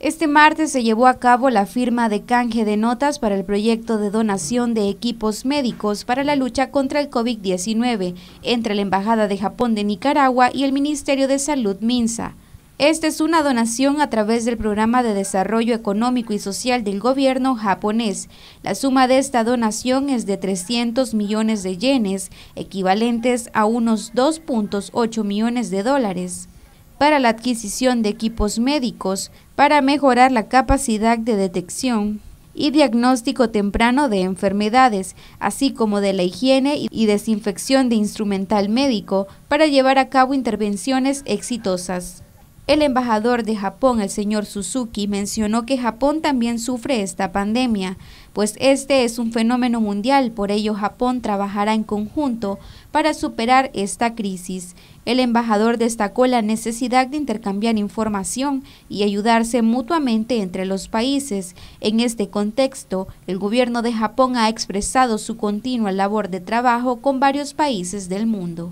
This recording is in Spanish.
Este martes se llevó a cabo la firma de canje de notas para el proyecto de donación de equipos médicos para la lucha contra el COVID-19 entre la Embajada de Japón de Nicaragua y el Ministerio de Salud Minsa. Esta es una donación a través del Programa de Desarrollo Económico y Social del gobierno japonés. La suma de esta donación es de 300 millones de yenes, equivalentes a unos 2.8 millones de dólares para la adquisición de equipos médicos para mejorar la capacidad de detección y diagnóstico temprano de enfermedades, así como de la higiene y desinfección de instrumental médico para llevar a cabo intervenciones exitosas. El embajador de Japón, el señor Suzuki, mencionó que Japón también sufre esta pandemia, pues este es un fenómeno mundial, por ello Japón trabajará en conjunto para superar esta crisis. El embajador destacó la necesidad de intercambiar información y ayudarse mutuamente entre los países. En este contexto, el gobierno de Japón ha expresado su continua labor de trabajo con varios países del mundo.